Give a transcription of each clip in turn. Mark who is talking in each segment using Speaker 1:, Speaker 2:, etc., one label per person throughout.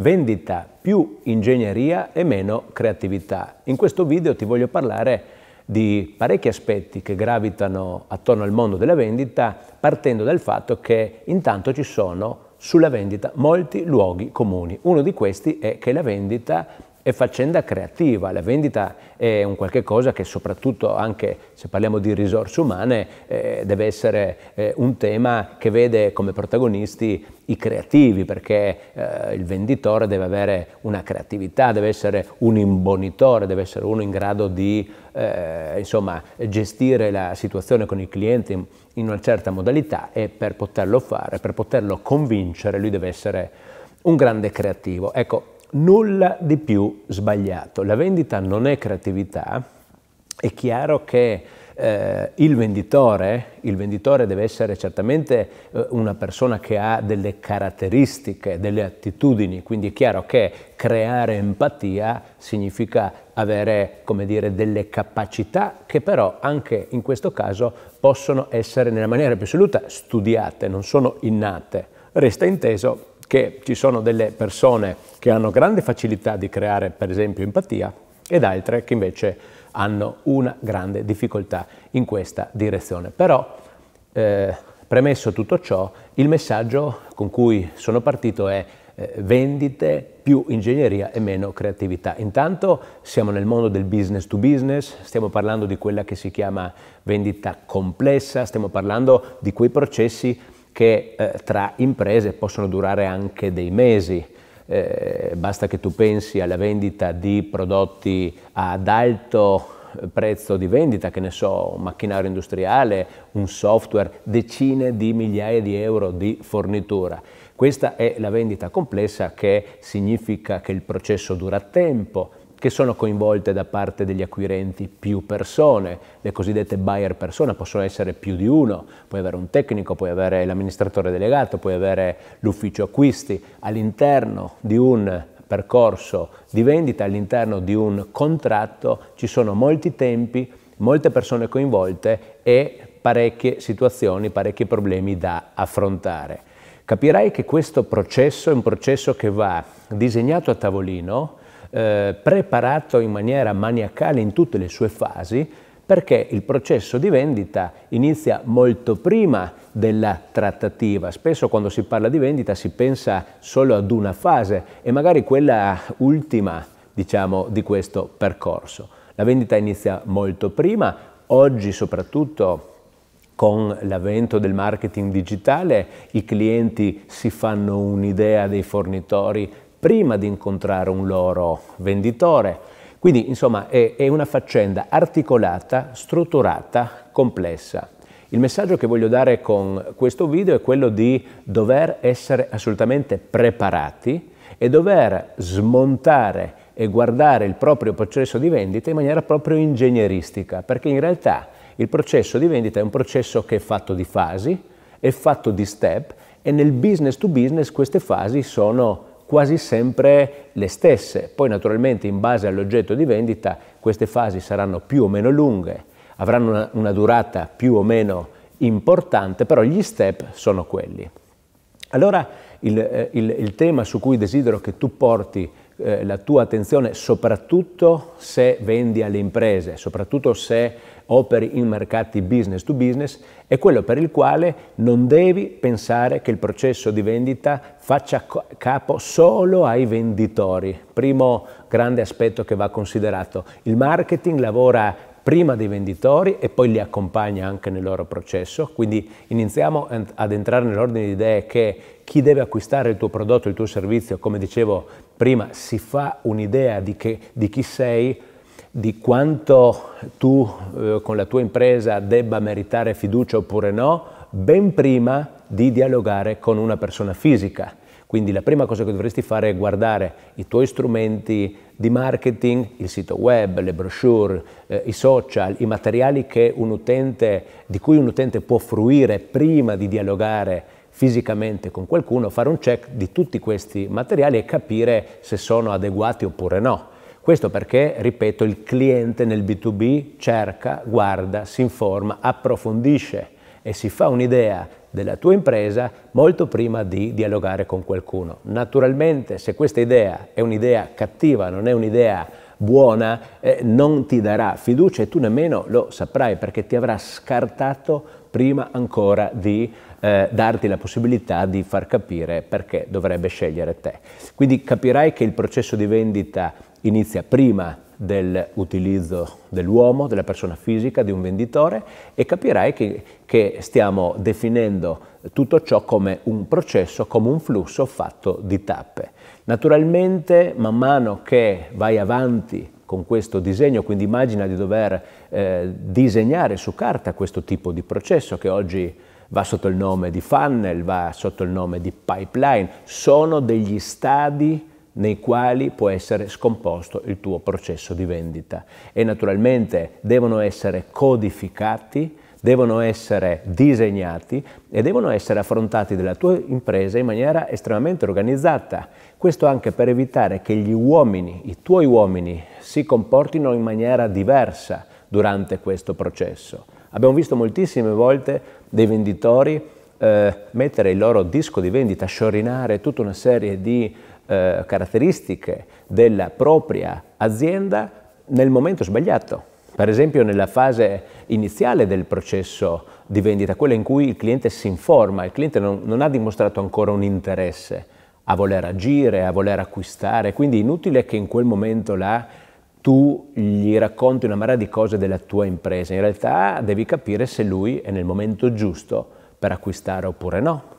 Speaker 1: vendita più ingegneria e meno creatività. In questo video ti voglio parlare di parecchi aspetti che gravitano attorno al mondo della vendita, partendo dal fatto che intanto ci sono sulla vendita molti luoghi comuni. Uno di questi è che la vendita è faccenda creativa, la vendita è un qualche cosa che soprattutto anche se parliamo di risorse umane eh, deve essere eh, un tema che vede come protagonisti i creativi perché eh, il venditore deve avere una creatività, deve essere un imbonitore, deve essere uno in grado di eh, insomma, gestire la situazione con i clienti in, in una certa modalità e per poterlo fare, per poterlo convincere lui deve essere un grande creativo. Ecco, nulla di più sbagliato. La vendita non è creatività, è chiaro che eh, il, venditore, il, venditore, deve essere certamente eh, una persona che ha delle caratteristiche, delle attitudini, quindi è chiaro che creare empatia significa avere dire, delle capacità che però anche in questo caso possono essere nella maniera più assoluta studiate, non sono innate. Resta inteso che ci sono delle persone che hanno grande facilità di creare per esempio empatia ed altre che invece hanno una grande difficoltà in questa direzione. Però, eh, premesso tutto ciò, il messaggio con cui sono partito è eh, vendite più ingegneria e meno creatività. Intanto siamo nel mondo del business to business, stiamo parlando di quella che si chiama vendita complessa, stiamo parlando di quei processi che eh, tra imprese possono durare anche dei mesi. Eh, basta che tu pensi alla vendita di prodotti ad alto eh, prezzo di vendita, che ne so, un macchinario industriale, un software, decine di migliaia di euro di fornitura. Questa è la vendita complessa che significa che il processo dura tempo, che sono coinvolte da parte degli acquirenti più persone, le cosiddette buyer persona, possono essere più di uno, puoi avere un tecnico, puoi avere l'amministratore delegato, puoi avere l'ufficio acquisti all'interno di un percorso di vendita, all'interno di un contratto ci sono molti tempi, molte persone coinvolte e parecchie situazioni, parecchi problemi da affrontare. Capirai che questo processo è un processo che va disegnato a tavolino, eh, preparato in maniera maniacale in tutte le sue fasi perché il processo di vendita inizia molto prima della trattativa. Spesso quando si parla di vendita si pensa solo ad una fase e magari quella ultima diciamo, di questo percorso. La vendita inizia molto prima, oggi soprattutto con l'avvento del marketing digitale i clienti si fanno un'idea dei fornitori prima di incontrare un loro venditore. Quindi insomma è, è una faccenda articolata, strutturata, complessa. Il messaggio che voglio dare con questo video è quello di dover essere assolutamente preparati e dover smontare e guardare il proprio processo di vendita in maniera proprio ingegneristica, perché in realtà il processo di vendita è un processo che è fatto di fasi, è fatto di step e nel business to business queste fasi sono quasi sempre le stesse. Poi naturalmente in base all'oggetto di vendita queste fasi saranno più o meno lunghe, avranno una, una durata più o meno importante, però gli step sono quelli. Allora il, eh, il, il tema su cui desidero che tu porti eh, la tua attenzione, soprattutto se vendi alle imprese, soprattutto se operi in mercati business to business, è quello per il quale non devi pensare che il processo di vendita faccia capo solo ai venditori. Primo grande aspetto che va considerato. Il marketing lavora prima dei venditori e poi li accompagna anche nel loro processo, quindi iniziamo ad entrare nell'ordine di idee che chi deve acquistare il tuo prodotto, il tuo servizio, come dicevo prima, si fa un'idea di, di chi sei, di quanto tu eh, con la tua impresa debba meritare fiducia oppure no, ben prima di dialogare con una persona fisica. Quindi la prima cosa che dovresti fare è guardare i tuoi strumenti di marketing, il sito web, le brochure, eh, i social, i materiali utente, di cui un utente può fruire prima di dialogare fisicamente con qualcuno, fare un check di tutti questi materiali e capire se sono adeguati oppure no. Questo perché, ripeto, il cliente nel B2B cerca, guarda, si informa, approfondisce e si fa un'idea della tua impresa molto prima di dialogare con qualcuno. Naturalmente se questa idea è un'idea cattiva, non è un'idea buona, eh, non ti darà fiducia e tu nemmeno lo saprai perché ti avrà scartato prima ancora di eh, darti la possibilità di far capire perché dovrebbe scegliere te. Quindi capirai che il processo di vendita inizia prima dell'utilizzo dell'uomo, della persona fisica, di un venditore e capirai che, che stiamo definendo tutto ciò come un processo, come un flusso fatto di tappe. Naturalmente man mano che vai avanti con questo disegno, quindi immagina di dover eh, disegnare su carta questo tipo di processo che oggi va sotto il nome di funnel, va sotto il nome di pipeline, sono degli stadi nei quali può essere scomposto il tuo processo di vendita e naturalmente devono essere codificati devono essere disegnati e devono essere affrontati dalla tua impresa in maniera estremamente organizzata. Questo anche per evitare che gli uomini, i tuoi uomini, si comportino in maniera diversa durante questo processo. Abbiamo visto moltissime volte dei venditori eh, mettere il loro disco di vendita, sciorinare tutta una serie di eh, caratteristiche della propria azienda nel momento sbagliato. Per esempio nella fase iniziale del processo di vendita, quella in cui il cliente si informa, il cliente non, non ha dimostrato ancora un interesse a voler agire, a voler acquistare, quindi è inutile che in quel momento là tu gli racconti una marea di cose della tua impresa, in realtà devi capire se lui è nel momento giusto per acquistare oppure no.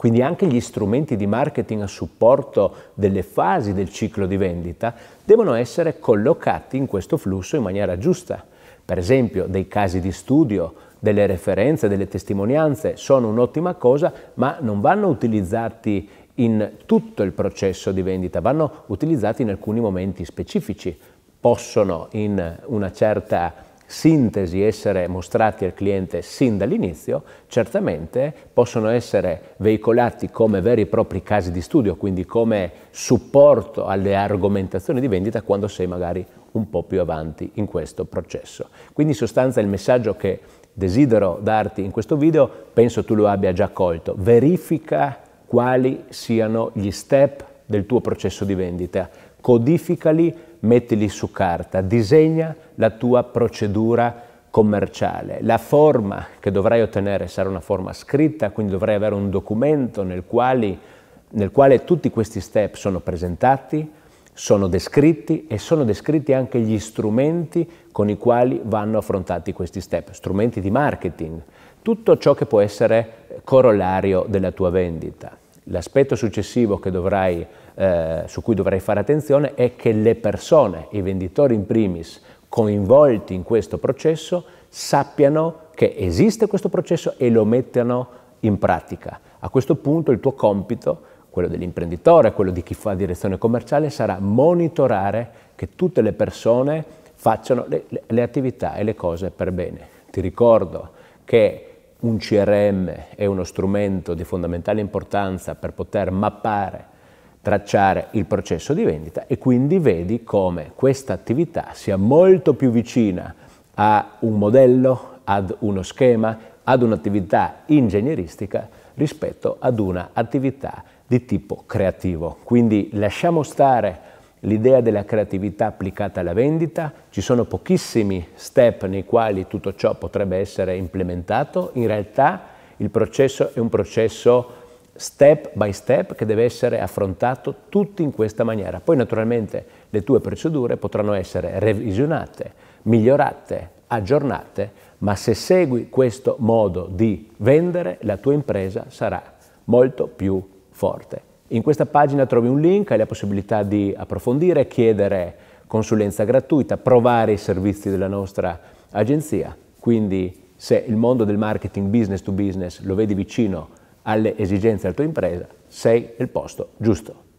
Speaker 1: Quindi anche gli strumenti di marketing a supporto delle fasi del ciclo di vendita devono essere collocati in questo flusso in maniera giusta. Per esempio dei casi di studio, delle referenze, delle testimonianze sono un'ottima cosa, ma non vanno utilizzati in tutto il processo di vendita, vanno utilizzati in alcuni momenti specifici. Possono in una certa sintesi, essere mostrati al cliente sin dall'inizio, certamente possono essere veicolati come veri e propri casi di studio, quindi come supporto alle argomentazioni di vendita quando sei magari un po' più avanti in questo processo. Quindi in sostanza il messaggio che desidero darti in questo video, penso tu lo abbia già colto, verifica quali siano gli step del tuo processo di vendita, codificali mettili su carta, disegna la tua procedura commerciale. La forma che dovrai ottenere sarà una forma scritta, quindi dovrai avere un documento nel quale, nel quale tutti questi step sono presentati, sono descritti e sono descritti anche gli strumenti con i quali vanno affrontati questi step, strumenti di marketing, tutto ciò che può essere corollario della tua vendita. L'aspetto successivo che dovrai eh, su cui dovrei fare attenzione è che le persone, i venditori in primis, coinvolti in questo processo, sappiano che esiste questo processo e lo mettano in pratica. A questo punto il tuo compito, quello dell'imprenditore, quello di chi fa direzione commerciale, sarà monitorare che tutte le persone facciano le, le, le attività e le cose per bene. Ti ricordo che un CRM è uno strumento di fondamentale importanza per poter mappare tracciare il processo di vendita e quindi vedi come questa attività sia molto più vicina a un modello, ad uno schema, ad un'attività ingegneristica rispetto ad un'attività di tipo creativo. Quindi lasciamo stare l'idea della creatività applicata alla vendita, ci sono pochissimi step nei quali tutto ciò potrebbe essere implementato, in realtà il processo è un processo step by step che deve essere affrontato tutti in questa maniera. Poi naturalmente le tue procedure potranno essere revisionate, migliorate, aggiornate, ma se segui questo modo di vendere la tua impresa sarà molto più forte. In questa pagina trovi un link, hai la possibilità di approfondire, chiedere consulenza gratuita, provare i servizi della nostra agenzia. Quindi se il mondo del marketing business to business lo vedi vicino alle esigenze della tua impresa, sei nel posto giusto.